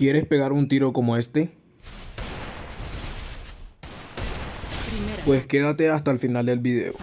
¿Quieres pegar un tiro como este? Pues quédate hasta el final del video.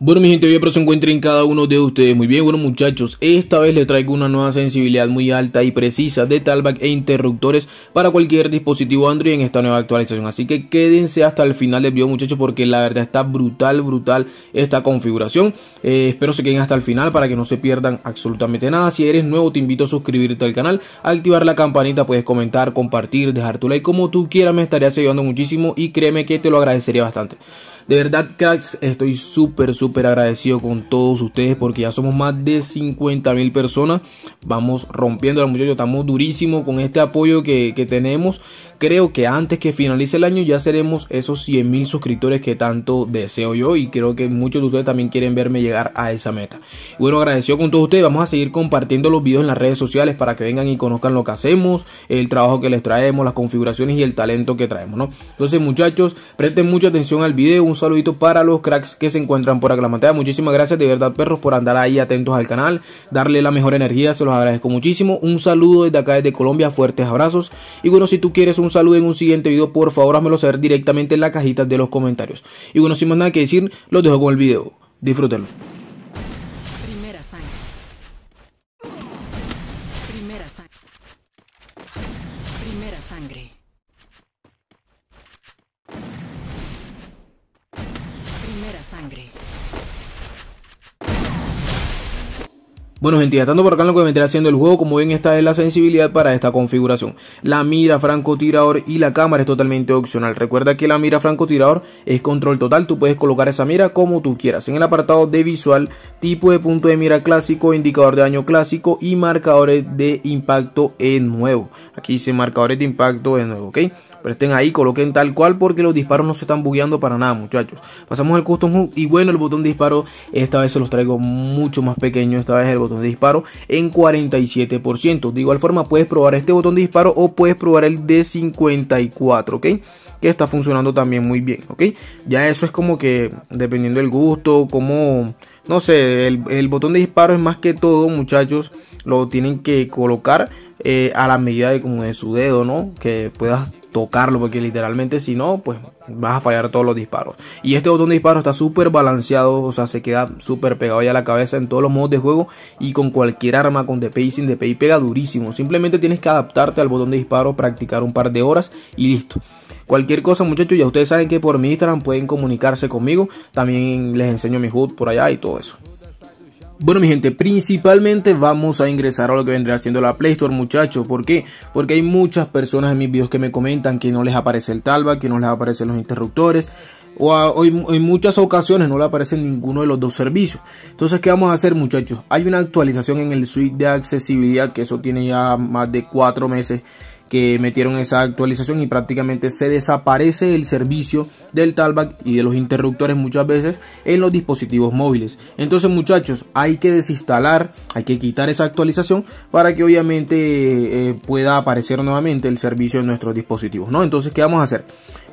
Bueno mi gente, espero se en cada uno de ustedes muy bien. Bueno muchachos, esta vez les traigo una nueva sensibilidad muy alta y precisa de talback e interruptores para cualquier dispositivo Android en esta nueva actualización. Así que quédense hasta el final del video muchachos porque la verdad está brutal, brutal esta configuración. Eh, espero se queden hasta el final para que no se pierdan absolutamente nada. Si eres nuevo te invito a suscribirte al canal, activar la campanita, puedes comentar, compartir, dejar tu like como tú quieras. Me estarías ayudando muchísimo y créeme que te lo agradecería bastante. De verdad, cracks, estoy súper, súper agradecido con todos ustedes porque ya somos más de 50 mil personas. Vamos rompiendo muchachos, estamos durísimos con este apoyo que, que tenemos. Creo que antes que finalice el año ya seremos esos 100 mil suscriptores que tanto deseo yo y creo que muchos de ustedes también quieren verme llegar a esa meta. Bueno, agradecido con todos ustedes. Vamos a seguir compartiendo los videos en las redes sociales para que vengan y conozcan lo que hacemos, el trabajo que les traemos, las configuraciones y el talento que traemos, ¿no? Entonces, muchachos, presten mucha atención al video. Un saludito para los cracks que se encuentran por Aclamatea, Muchísimas gracias de verdad, perros, por andar ahí atentos al canal, darle la mejor energía. Se los agradezco muchísimo. Un saludo desde acá, desde Colombia. Fuertes abrazos. Y bueno, si tú quieres un un saludo en un siguiente vídeo por favor házmelo saber directamente en la cajita de los comentarios. Y bueno, sin más nada que decir, los dejo con el video. Disfrútenlo. Primera sangre. Primera sangre. Primera sangre. Primera sangre. Bueno gente, ya estando por acá lo que vendría haciendo el juego, como ven esta es la sensibilidad para esta configuración. La mira francotirador y la cámara es totalmente opcional. Recuerda que la mira francotirador es control total, tú puedes colocar esa mira como tú quieras. En el apartado de visual, tipo de punto de mira clásico, indicador de daño clásico y marcadores de impacto en nuevo. Aquí dice marcadores de impacto en nuevo, ¿ok? Pero estén ahí, coloquen tal cual porque los disparos no se están bugueando para nada, muchachos. Pasamos al custom hook y bueno, el botón de disparo esta vez se los traigo mucho más pequeño. Esta vez el botón de disparo en 47%. De igual forma puedes probar este botón de disparo o puedes probar el de 54, ¿ok? Que está funcionando también muy bien, ¿ok? Ya eso es como que dependiendo del gusto, como, no sé, el, botón de disparo es más que todo, muchachos, lo tienen que colocar eh, a la medida de como de su dedo, ¿no? Que puedas tocarlo, porque literalmente si no, pues vas a fallar todos los disparos. Y este botón de disparo está súper balanceado, o sea, se queda súper pegado ya a la cabeza en todos los modos de juego y con cualquier arma, con de y sin DPI pega durísimo. Simplemente tienes que adaptarte al botón de disparo, practicar un par de horas y listo. Cualquier cosa, muchachos, ya ustedes saben que por mi Instagram pueden comunicarse conmigo. También les enseño mi HUD por allá y todo eso. Bueno mi gente, principalmente vamos a ingresar a lo que vendrá siendo la Play Store muchachos, ¿por qué? Porque hay muchas personas en mis videos que me comentan que no les aparece el Talva, que no les aparecen los interruptores, o, en muchas ocasiones no les aparece ninguno de los dos servicios. Entonces, ¿qué vamos a hacer muchachos? Hay una actualización en el suite de accesibilidad que eso tiene ya más de cuatro meses que metieron esa actualización y prácticamente se desaparece el servicio del talback y de los interruptores muchas veces en los dispositivos móviles. Entonces muchachos, hay que desinstalar, hay que quitar esa actualización para que obviamente eh, pueda aparecer nuevamente el servicio en nuestros dispositivos, ¿no? Entonces, ¿qué vamos a hacer?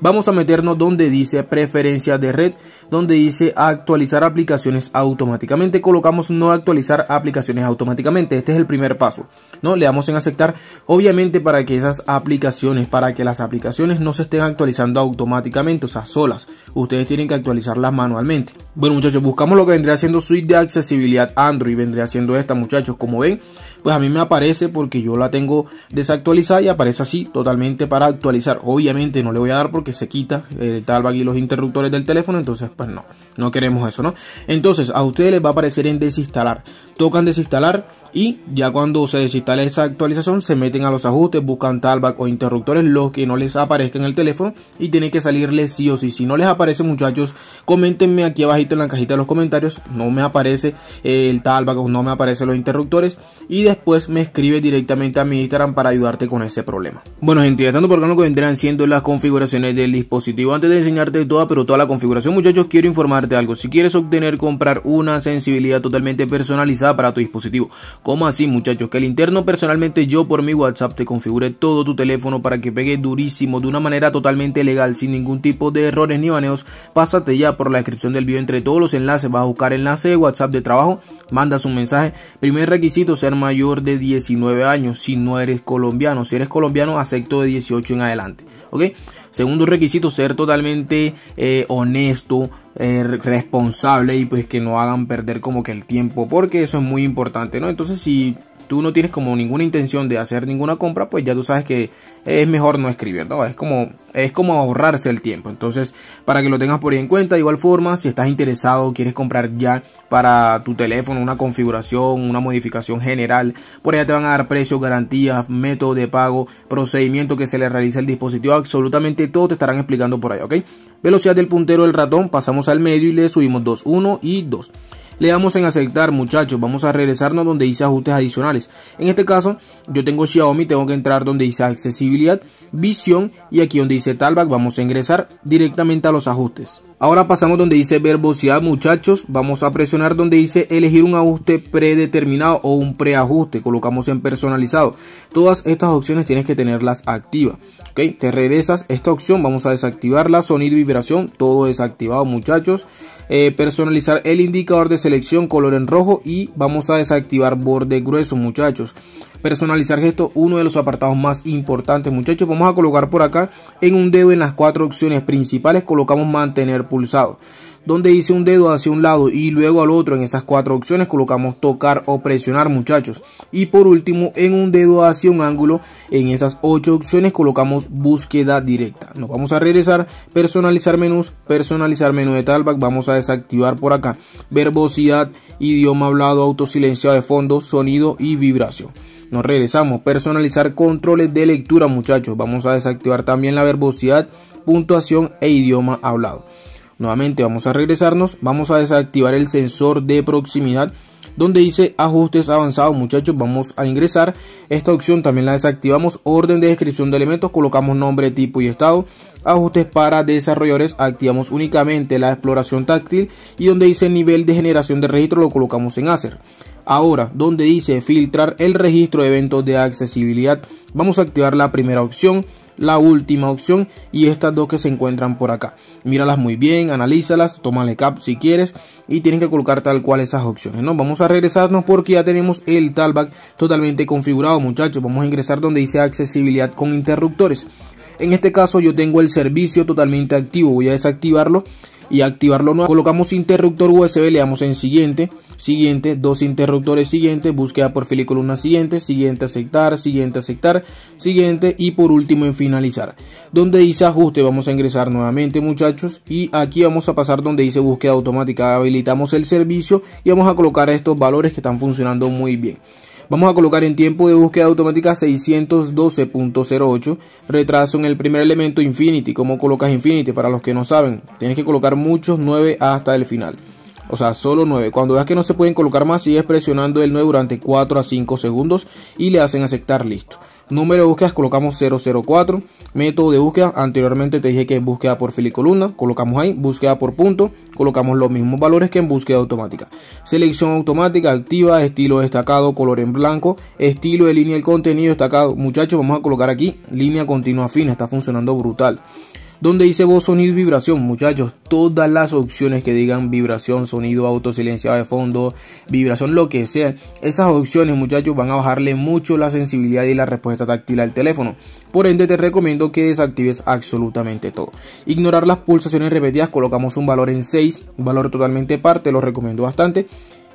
Vamos a meternos donde dice preferencias de red, donde dice actualizar aplicaciones automáticamente. Colocamos no actualizar aplicaciones automáticamente. Este es el primer paso. ¿no? Le damos en aceptar, obviamente para que esas aplicaciones, para que las aplicaciones no se estén actualizando automáticamente, o sea, solas. Ustedes tienen que actualizarlas manualmente. Bueno muchachos, buscamos lo que vendría siendo suite de accesibilidad Android. Vendría siendo esta muchachos, como ven pues a mí me aparece porque yo la tengo desactualizada y aparece así totalmente para actualizar. Obviamente no le voy a dar porque se quita el talbag y los interruptores del teléfono, entonces pues no, no queremos eso, ¿no? Entonces a ustedes les va a aparecer en desinstalar tocan desinstalar y ya cuando se desinstala esa actualización se meten a los ajustes, buscan talback o interruptores los que no les aparezcan en el teléfono y tiene que salirles sí o sí. Si no les aparece muchachos, coméntenme aquí abajito en la cajita de los comentarios, no me aparece eh, el talback o no me aparecen los interruptores y después me escribe directamente a mi Instagram para ayudarte con ese problema. Bueno gente, ya estando por acá lo que vendrán siendo las configuraciones del dispositivo. Antes de enseñarte toda, pero toda la configuración muchachos, quiero informarte algo. Si quieres obtener comprar una sensibilidad totalmente personalizada, para tu dispositivo. como así, muchachos? Que el interno personalmente yo por mi WhatsApp te configure todo tu teléfono para que pegue durísimo de una manera totalmente legal, sin ningún tipo de errores ni baneos. Pásate ya por la descripción del video entre todos los enlaces, vas a buscar enlace de WhatsApp de trabajo, mandas un mensaje. Primer requisito, ser mayor de 19 años si no eres colombiano. Si eres colombiano, acepto de 18 en adelante. ¿Ok? Segundo requisito, ser totalmente eh, honesto eh, responsable y pues que no hagan perder como que el tiempo, porque eso es muy importante, ¿no? Entonces si tú no tienes como ninguna intención de hacer ninguna compra, pues ya tú sabes que es mejor no escribir, ¿no? Es como, es como ahorrarse el tiempo. Entonces, para que lo tengas por ahí en cuenta, de igual forma, si estás interesado, quieres comprar ya para tu teléfono una configuración, una modificación general, por allá te van a dar precios, garantías, método de pago, procedimiento que se le realiza el dispositivo, absolutamente todo te estarán explicando por ahí, ¿ok? velocidad del puntero del ratón, pasamos al medio y le subimos 2, 1 y 2 le damos en aceptar muchachos vamos a regresarnos donde dice ajustes adicionales en este caso yo tengo Xiaomi tengo que entrar donde dice accesibilidad visión y aquí donde dice talback vamos a ingresar directamente a los ajustes ahora pasamos donde dice verbosidad muchachos vamos a presionar donde dice elegir un ajuste predeterminado o un preajuste colocamos en personalizado todas estas opciones tienes que tenerlas activas ok te regresas esta opción vamos a desactivarla sonido y vibración todo desactivado muchachos eh, personalizar el indicador de selección color en rojo y vamos a desactivar borde grueso muchachos personalizar gesto uno de los apartados más importantes muchachos vamos a colocar por acá en un dedo en las cuatro opciones principales colocamos mantener pulsado donde hice un dedo hacia un lado y luego al otro. En esas cuatro opciones colocamos tocar o presionar muchachos. Y por último en un dedo hacia un ángulo. En esas ocho opciones colocamos búsqueda directa. Nos vamos a regresar, personalizar menús, personalizar menú de talback. Vamos a desactivar por acá verbosidad, idioma hablado, silenciado de fondo, sonido y vibración. Nos regresamos, personalizar controles de lectura muchachos. Vamos a desactivar también la verbosidad, puntuación e idioma hablado. Nuevamente vamos a regresarnos, vamos a desactivar el sensor de proximidad donde dice ajustes avanzados muchachos vamos a ingresar esta opción también la desactivamos orden de descripción de elementos colocamos nombre tipo y estado ajustes para desarrolladores activamos únicamente la exploración táctil y donde dice nivel de generación de registro lo colocamos en hacer ahora donde dice filtrar el registro de eventos de accesibilidad vamos a activar la primera opción la última opción y estas dos que se encuentran por acá. Míralas muy bien, analízalas, tómale cap si quieres y tienen que colocar tal cual esas opciones, ¿no? Vamos a regresarnos porque ya tenemos el talback totalmente configurado, muchachos. Vamos a ingresar donde dice accesibilidad con interruptores. En este caso yo tengo el servicio totalmente activo, voy a desactivarlo y activarlo nuevo. Colocamos interruptor USB, le damos en siguiente, siguiente, dos interruptores siguiente, búsqueda por fila y columna siguiente, siguiente aceptar, siguiente aceptar, siguiente y por último en finalizar. Donde dice ajuste vamos a ingresar nuevamente muchachos y aquí vamos a pasar donde dice búsqueda automática, habilitamos el servicio y vamos a colocar estos valores que están funcionando muy bien. Vamos a colocar en tiempo de búsqueda automática 612.08, retraso en el primer elemento Infinity. ¿Cómo colocas Infinity? Para los que no saben, tienes que colocar muchos 9 hasta el final. O sea, solo 9. Cuando veas que no se pueden colocar más, sigues presionando el 9 durante 4 a 5 segundos y le hacen aceptar listo. Número de búsquedas colocamos 004. Método de búsqueda, anteriormente te dije que en búsqueda por fila y columna, colocamos ahí, búsqueda por punto, colocamos los mismos valores que en búsqueda automática. Selección automática, activa, estilo destacado, color en blanco, estilo de línea el contenido destacado. Muchachos, vamos a colocar aquí línea continua fina, está funcionando brutal donde dice voz, sonido y vibración, muchachos, todas las opciones que digan vibración, sonido, auto silenciado de fondo, vibración, lo que sea, esas opciones, muchachos, van a bajarle mucho la sensibilidad y la respuesta táctil al teléfono. Por ende, te recomiendo que desactives absolutamente todo. Ignorar las pulsaciones repetidas, colocamos un valor en 6, un valor totalmente parte, lo recomiendo bastante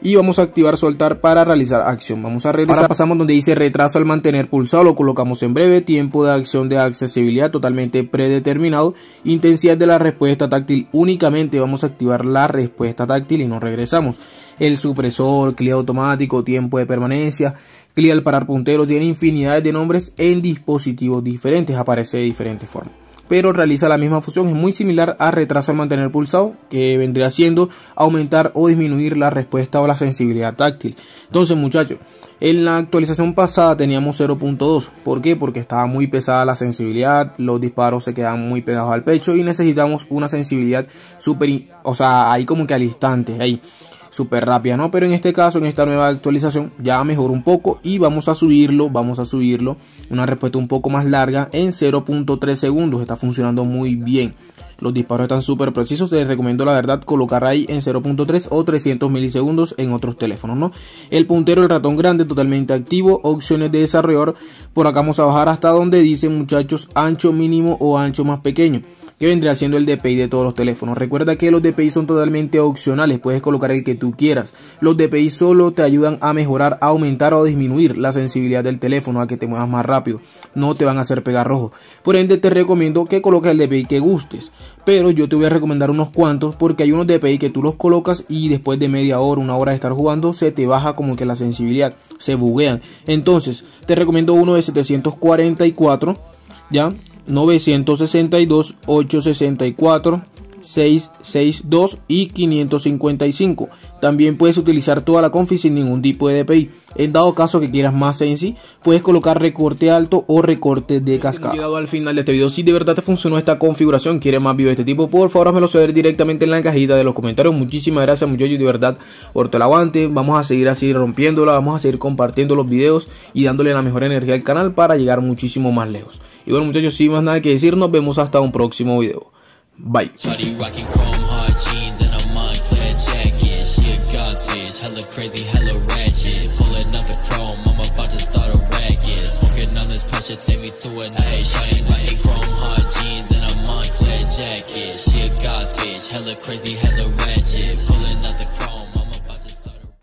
y vamos a activar soltar para realizar acción. Vamos a regresar. Ahora pasamos donde dice retraso al mantener pulsado, lo colocamos en breve, tiempo de acción de accesibilidad totalmente predeterminado, intensidad de la respuesta táctil únicamente vamos a activar la respuesta táctil y nos regresamos. El supresor, clic automático, tiempo de permanencia, clic al parar puntero, tiene infinidad de nombres en dispositivos diferentes, aparece de diferentes formas pero realiza la misma función. Es muy similar a retraso mantener pulsado, que vendría siendo aumentar o disminuir la respuesta o la sensibilidad táctil. Entonces, muchachos, en la actualización pasada teníamos 0.2. ¿Por qué? Porque estaba muy pesada la sensibilidad, los disparos se quedan muy pegados al pecho y necesitamos una sensibilidad súper, o sea, ahí como que al instante, ahí súper rápida, ¿no? Pero en este caso, en esta nueva actualización, ya mejoró un poco y vamos a subirlo, vamos a subirlo, una respuesta un poco más larga en 0.3 segundos, está funcionando muy bien. Los disparos están súper precisos. Les recomiendo, la verdad, colocar ahí en 0.3 o 300 milisegundos en otros teléfonos, ¿no? El puntero, el ratón grande, totalmente activo. Opciones de desarrollador. Por acá vamos a bajar hasta donde dice, muchachos, ancho mínimo o ancho más pequeño que vendría siendo el DPI de todos los teléfonos. Recuerda que los DPI son totalmente opcionales, puedes colocar el que tú quieras. Los DPI solo te ayudan a mejorar, a aumentar o a disminuir la sensibilidad del teléfono, a que te muevas más rápido. No te van a hacer pegar rojo. Por ende, te recomiendo que coloques el DPI que gustes. Pero yo te voy a recomendar unos cuantos porque hay unos DPI que tú los colocas y después de media hora, una hora de estar jugando, se te baja como que la sensibilidad, se buguean. Entonces, te recomiendo uno de 744, ¿ya? 962, 864, 662 y 555. También puedes utilizar toda la config sin ningún tipo de DPI. En dado caso que quieras más sensi, puedes colocar recorte alto o recorte de cascada. Llegado al final de este video, si de verdad te funcionó esta configuración, quieres más videos de este tipo, por favor házmelo saber directamente en la cajita de los comentarios. Muchísimas gracias muchachos, de verdad, por el aguante. Vamos a seguir así rompiéndola, vamos a seguir compartiendo los videos y dándole la mejor energía al canal para llegar muchísimo más lejos. Y bueno muchachos, sin más nada que decir, nos vemos hasta un próximo video. Bye. hella crazy, hella ratchet. Pulling up the chrome, I'm about to start a racket. Smoking on this pressure, take me to a night. Shiny white chrome, hard jeans, and a Montclair jacket. She a god bitch, hella crazy, hella ratchet. Pulling up the